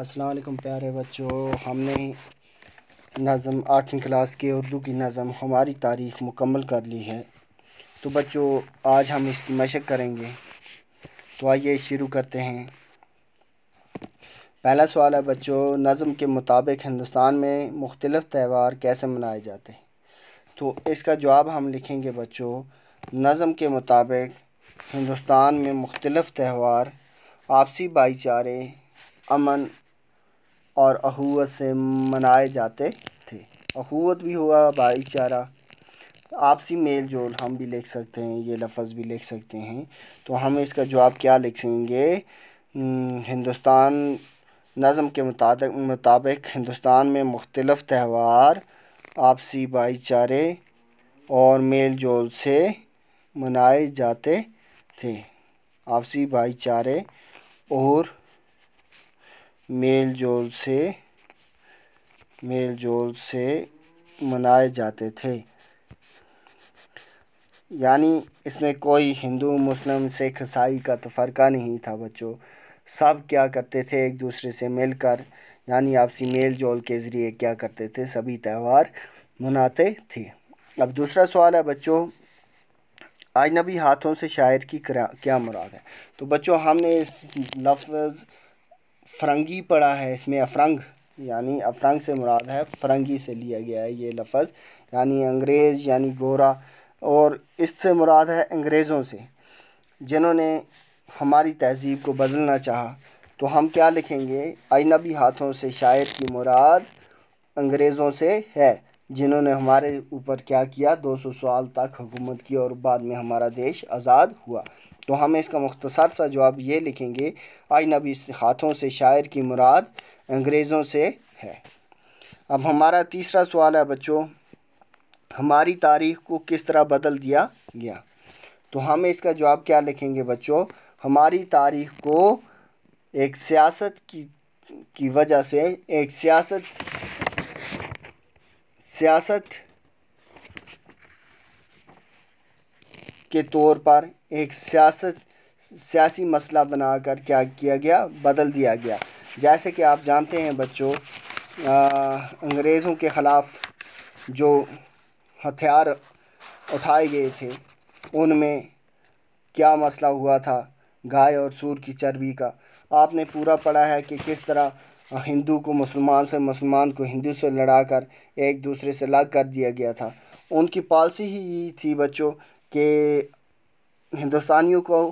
असलकम प्यारे बच्चों हमने नज़म आठवीं क्लास के उर्दू की नज़म हमारी तारीख मुकम्मल कर ली है तो बच्चों आज हम इसकी मशक करेंगे तो आइए शुरू करते हैं पहला सवाल है बच्चों नज़म के मुताबिक हिंदुस्तान में मुख्तलफ़ त्यौहार कैसे मनाए जाते हैं तो इसका जवाब हम लिखेंगे बच्चों नज़म के मुताबिक हिंदुस्तान में मुख्तलफ़ त्यौहार आपसी भाईचारे अमन और अहूत से मनाए जाते थे अहूत भी हुआ भाईचारा आपसी मेल जोल हम भी लिख सकते हैं ये लफ्ज़ भी लिख सकते हैं तो हम इसका जवाब क्या लिखेंगे हम्म, हिंदुस्तान नज़म के मुताबिक मुताबिक हिंदुस्तान में मुख्तलफ़ त्यौहार आपसी भाईचारे और मेल जोल से मनाए जाते थे आपसी भाईचारे और मेल जोल से मेल जोल से मनाए जाते थे यानी इसमें कोई हिंदू मुस्लिम सिख ईसाई का तो फ़र्का नहीं था बच्चों सब क्या करते थे एक दूसरे से मिलकर यानी आपसी मेल जोल के ज़रिए क्या करते थे सभी त्यौहार मनाते थे अब दूसरा सवाल है बच्चों अजनबी हाथों से शायर की क्या मुराद है तो बच्चों हमने इस लफ्ज़ फरंगी पड़ा है इसमें अफरंग यानी अफरंग से मुराद है फरंगी से लिया गया है ये लफज यानी अंग्रेज़ यानी गोरा और इससे मुराद है अंग्रेज़ों से जिन्होंने हमारी तहजीब को बदलना चाहा तो हम क्या लिखेंगे अजनबी हाथों से शायर की मुराद अंग्रेज़ों से है जिन्होंने हमारे ऊपर क्या किया 200 साल तक हुकूमत की और बाद में हमारा देश आज़ाद हुआ तो हम इसका मुख्तसर सा जवाब ये लिखेंगे नबी हाथों से शायर की मुराद अंग्रेज़ों से है अब हमारा तीसरा सवाल है बच्चों हमारी तारीख को किस तरह बदल दिया गया तो हम इसका जवाब क्या लिखेंगे बच्चों हमारी तारीख को एक सियासत की की वजह से एक सियासत सियासत के तौर पर एक सियासत सियासी मसला बनाकर क्या किया गया बदल दिया गया जैसे कि आप जानते हैं बच्चों अंग्रेज़ों के ख़िलाफ़ जो हथियार उठाए गए थे उनमें क्या मसला हुआ था गाय और सूर की चर्बी का आपने पूरा पढ़ा है कि किस तरह हिंदू को मुसलमान से मुसलमान को हिंदू से लड़ाकर एक दूसरे से अलग कर दिया गया था उनकी पॉलिसी ही थी बच्चों के हिंदुस्तानियों को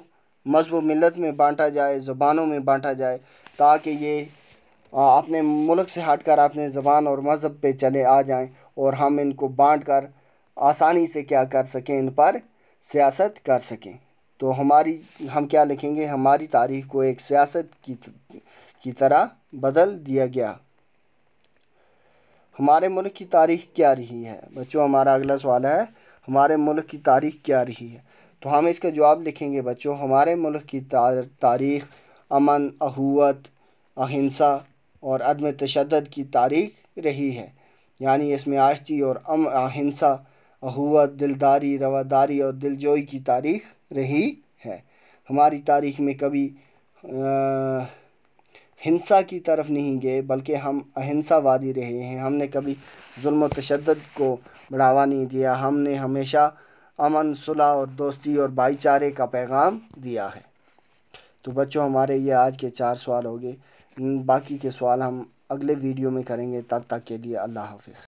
मजहब मिलत में बांटा जाए ज़बानों में बांटा जाए ताकि ये अपने मुल्क से हटकर अपने ज़बान और मज़हब पे चले आ जाएं और हम इनको बाँट कर आसानी से क्या कर सकें इन पर सियासत कर सकें तो हमारी हम क्या लिखेंगे हमारी तारीख को एक सियासत की की तरह बदल दिया गया हमारे मुल्क की तारीख क्या रही है बच्चों हमारा अगला सवाल है हमारे मुल्क की तारीख क्या रही है तो हम इसका जवाब लिखेंगे बच्चों हमारे मुल्क की तारीख अमन अहूत अहिंसा और अदम तशद की तारीख रही है यानी इसमें आश्ती और अम अहिंसा अहूत दिलदारी रवादारी और दिलजोई की तारीख रही है हमारी तारीख में कभी आ, हिंसा की तरफ नहीं गए बल्कि हम अहिंसावादी रहे हैं हमने कभी जुल्म तशद को बढ़ावा नहीं दिया हमने हमेशा अमन सुलह और दोस्ती और भाईचारे का पैगाम दिया है तो बच्चों हमारे ये आज के चार सवाल हो गए बाकी के सवाल हम अगले वीडियो में करेंगे तब तक के लिए अल्लाह हाफ़